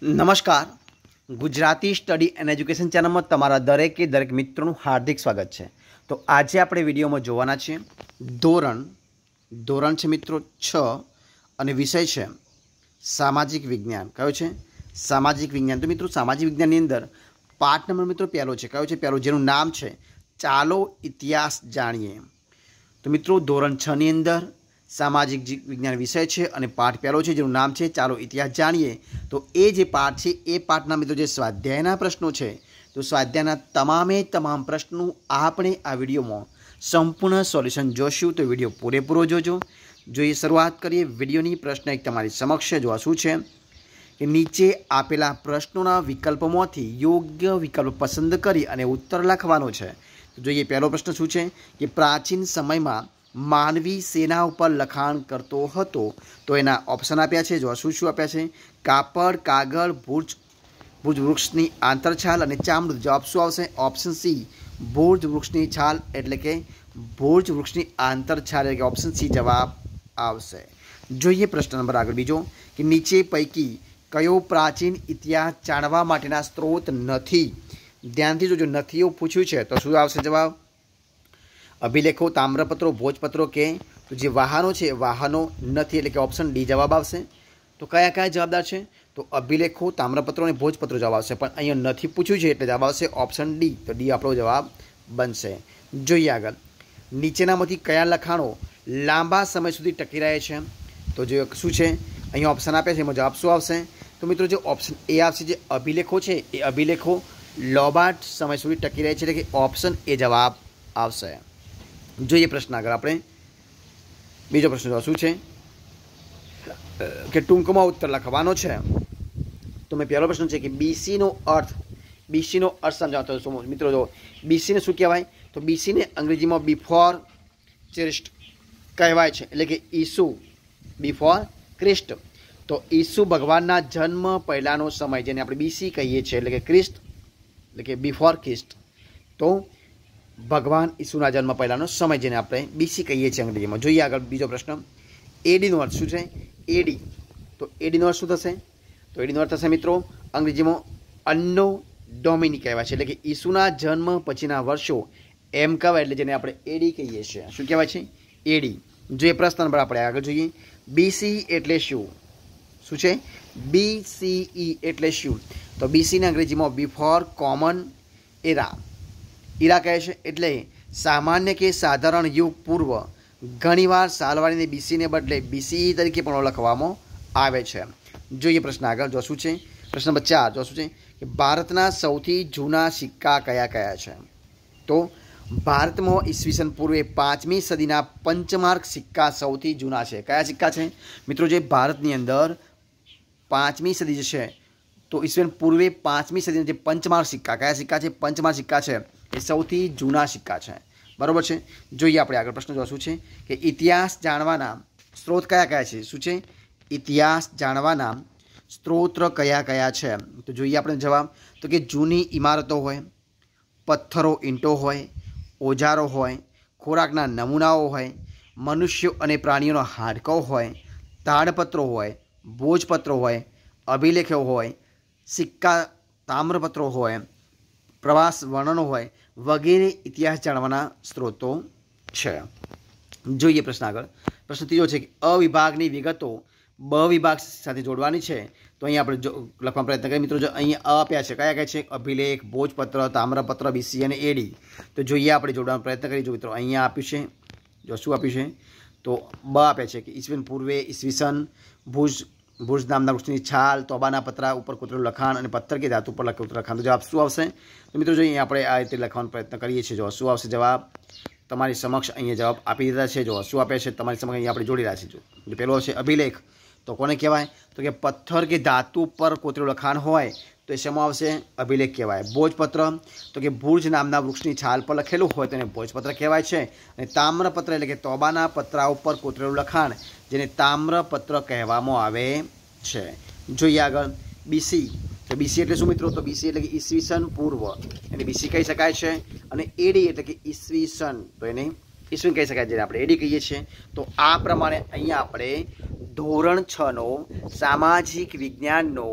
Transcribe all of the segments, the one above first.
નમસ્કાર Gujarati study and education ચેનલમાં તમારા દરેકે દરેક મિત્રોનું હાર્દિક સ્વાગત છે તો આજે આપણે વિડીયોમાં જોવાના છીએ ધોરણ ધોરણ છે મિત્રો છ અને વિષય છે સામાજિક વિજ્ઞાન કયો છે સામાજિક વિજ્ઞાન તો મિત્રો સામાજિક વિજ્ઞાનની અંદર પાઠ નંબર મિત્રો પહેલો છે કયો છે પહેલો જેનું નામ છે ચાલો ઇતિહાસ જાણીએ તો મિત્રો ધોરણ છની અંદર સામાજિક વિજ્ઞાન વિષય છે અને પાઠ પહેલો છે જેનું નામ છે ચાલો ઇતિહાસ જાણીએ તો એ જે પાઠ છે એ પાઠના મિત્રો જે સ્વાધ્યાયના પ્રશ્નો છે તો સ્વાધ્યાયના તમામે તમામ પ્રશ્નો આપણે આ વિડીયોમાં સંપૂર્ણ સોલ્યુશન જોશું તો વિડીયો પૂરેપૂરો જોજો જોઈએ શરૂઆત કરીએ વિડીયોની પ્રશ્ન એક તમારી સમક્ષ જોવા શું છે કે નીચે આપેલા પ્રશ્નોના વિકલ્પમાંથી યોગ્ય વિકલ્પ પસંદ કરી અને ઉત્તર લખવાનો છે જોઈએ પહેલો પ્રશ્ન શું છે કે પ્રાચીન સમયમાં માનવી સેના ઉપર લખાણ કરતો હતો તો એના ઓપ્શન આપ્યા છે જો શું શું આપ્યા છે કાપડ કાગળ ભુજ ભુજ વૃક્ષની આંતરછાલ અને ચામડું જવાબ શું આવશે ઓપ્શન સી ભુજ વૃક્ષની છાલ એટલે કે ભુજ વૃક્ષની આંતરછાલ એટલે કે ઓપ્શન સી જવાબ આવશે જોઈએ પ્રશ્ન નંબર આગળ બીજો કે નીચે પૈકી કયો પ્રાચીન ઇતિહાસ જાણવા માટેના સ્ત્રોત નથી ધ્યાનથી જોજો નથીઓ પૂછ્યું છે તો શું આવશે જવાબ અભિલેખો તામ્રપત્રો ભોજપત્રો કે તો જે વાહનો છે વાહનો નથી એટલે કે ઓપ્શન ડી જવાબ આવશે તો કયા કયા જવાબદાર છે તો અભિલેખો તામ્રપત્રો અને ભોજપત્રો જવાબ આવશે પણ અહીંયા નથી પૂછ્યું છે એટલે જવાબ આવશે ઓપ્શન ડી તો ડી આપણો જવાબ બનશે જોઈએ આગળ નીચેનામાંથી કયા લખાણો લાંબા સમય સુધી ટકી રહે છે તો જો શું છે અહીંયા ઓપ્શન આપે છે એમાં જવાબ શું આવશે તો મિત્રો જે ઓપ્શન એ આવશે જે અભિલેખો છે એ અભિલેખો લોબાટ સમય સુધી ટકી રહે છે એટલે કે ઓપ્શન એ જવાબ આવશે જોઈએ પ્રશ્ન આગળ આપણે બીજો પ્રશ્ન શું છે કે ટૂંકમાં ઉત્તર લખવાનો છે તો મેં પહેલો પ્રશ્ન છે કે બીસીનો અર્થ બીસીનો અર્થ સમજાવતો મિત્રો જો બીસીને શું કહેવાય તો બીસીને અંગ્રેજીમાં બિફોર ચેરિસ્ટ કહેવાય છે એટલે કે ઈસુ બિફોર ક્રિસ્ટ તો ઈસુ ભગવાનના જન્મ પહેલાંનો સમય જેને આપણે બીસી કહીએ છીએ એટલે કે ક્રિસ્ત એટલે કે બિફોર ક્રિસ્ટ તો ભગવાન ઈસુના જન્મ પહેલાંનો સમય જેને આપણે બીસી કહીએ છીએ અંગ્રેજીમાં જોઈએ આગળ બીજો પ્રશ્ન એડીનો અર્થ શું છે એડી તો એડીનો અર્થ શું થશે તો એડીનો અર્થ થશે મિત્રો અંગ્રેજીમાં અન્નો ડોમિની કહેવાય છે એટલે કે ઈસુના જન્મ પછીના વર્ષો એમ કહેવાય એટલે જેને આપણે એડી કહીએ છીએ શું કહેવાય છે એડી જો એ પ્રશ્ન નંબર આપણે આગળ જોઈએ બીસી એટલે શું શું છે બીસીઈ e એટલે શું તો બીસીને અંગ્રેજીમાં બિફોર કોમન એરા ઈરા કહે છે એટલે સામાન્ય કે સાધારણ યુગ પૂર્વ ઘણીવાર સાલવાણીને બીસીને બદલે બીસી તરીકે પણ ઓળખવામાં આવે છે જોઈએ પ્રશ્ન આગળ જોશું છે પ્રશ્ન નંબર ચાર જોશું છે કે ભારતના સૌથી જૂના સિક્કા કયા કયા છે તો ભારતમાં ઈસવીસન પૂર્વે પાંચમી સદીના પંચમાર્ક સિક્કા સૌથી જૂના છે કયા સિક્કા છે મિત્રો જે ભારતની અંદર પાંચમી સદી જે છે તો ઈસવીસન પૂર્વે પાંચમી સદીના જે પંચમાર્ક સિક્કા કયા સિક્કા છે પંચમાર્ક સિક્કા છે એ સૌથી જૂના સિક્કા છે બરાબર છે જોઈએ આપણે આગળ પ્રશ્ન જોવા શું છે કે ઇતિહાસ જાણવાના સ્ત્રોત કયા કયા છે શું છે ઇતિહાસ જાણવાના સ્ત્રોત કયા કયા છે તો જોઈએ આપણે જવાબ તો કે જૂની ઇમારતો હોય પથ્થરો ઈંટો હોય ઓજારો હોય ખોરાકના નમૂનાઓ હોય મનુષ્યો અને પ્રાણીઓનો હાડકો હોય તાડપત્રો હોય ભોજપત્રો હોય અભિલેખો હોય સિક્કા તામ્રપત્રો હોય પ્રવાસ વર્ણનો હોય વગેરે ઇતિહાસ જાણવાના સ્ત્રોતો છે જોઈએ પ્રશ્ન આગળ પ્રશ્ન ત્રીજો છે કે અવિભાગની વિગતો બ વિભાગ સાથે જોડવાની છે તો અહીંયા આપણે જો લખવાનો પ્રયત્ન કરીએ મિત્રો જો અહીંયા આપ્યા છે કયા કયા છે અભિલેખ ભોજપત્ર તામ્રપત્ર બીસી અને એડી તો જોઈએ આપણે જોડવાનો પ્રયત્ન કરીએ જો મિત્રો અહીંયા આપ્યું છે જો શું આપ્યું છે તો બ આપ્યા છે કે ઈસવીન પૂર્વે ઈસવીસન ભુજ ભુજ નામના વૃક્ષની છાલ તોબાના પત્ર ઉપર કૂતરેલું લખાણ અને પથ્થર કે ધાતુ પર લખેલું લખાણ તો જવાબ શું આવશે તો મિત્રો જો આપણે આ રીતે લખવાનો પ્રયત્ન કરીએ છીએ જો શું આવશે જવાબ તમારી સમક્ષ અહીંયા જવાબ આપી દીધા છે જો શું આપે છે તમારી સમક્ષ અહીંયા આપણે જોડી રાખીશું છે જો પેલો છે અભિલેખ તો કોને કહેવાય તો કે પથ્થર કે ધાતુ ઉપર કોતરેલું લખાણ હોય તો એ શેમાં આવશે અભિલેખ કહેવાય ભોજપત્ર તો કે ભુજ નામના વૃક્ષની છાલ પર લખેલું હોય તેને ભોજપત્ર કહેવાય છે અને તામ્રપત્ર એટલે કે તોબાના પત્રા ઉપર કોતરેલું લખાણ જેને તામ્રપત્ર કહેવામાં આવે છે જોઈએ આગળ બીસી તો બીસી એટલે શું મિત્રો તો બીસી એટલે કે ઈસવીસન પૂર્વ એને બીસી કહી શકાય છે અને એડી એટલે કે ઈસવીસન તો એને ઈસવીન કહી શકાય જેને આપણે એડી કહીએ છીએ તો આ પ્રમાણે અહીંયા આપણે ધોરણ છનો સામાજિક વિજ્ઞાનનો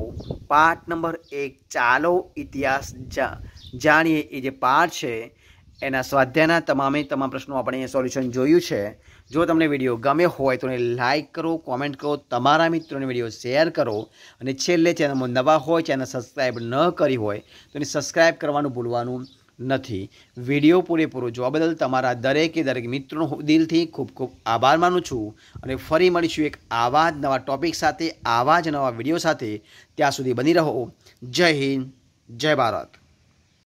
પાઠ નંબર એક ચાલો ઇતિહાસ જાણીએ એ જે પાઠ છે એના સ્વાધ્યાયના તમામે તમામ પ્રશ્નો આપણે સોલ્યુશન જોયું છે જો તમને વિડીયો ગમે હોય તો એને લાઇક કરો કોમેન્ટ કરો તમારા મિત્રોને વિડીયો શેર કરો અને છેલ્લે ચેનલમાં નવા હોય ચેનલ સબસ્ક્રાઈબ ન કરી હોય તો એને સબસ્ક્રાઈબ કરવાનું ભૂલવાનું નથી વિડીયો પૂરેપૂરો જોવા બદલ તમારા દરેકે દરેક મિત્રોનો દિલથી ખૂબ ખૂબ આભાર માનું છું અને ફરી મળીશું એક આવા જ નવા ટૉપિક સાથે આવા જ નવા વિડીયો સાથે ત્યાં સુધી બની રહો જય હિન્દ જય ભારત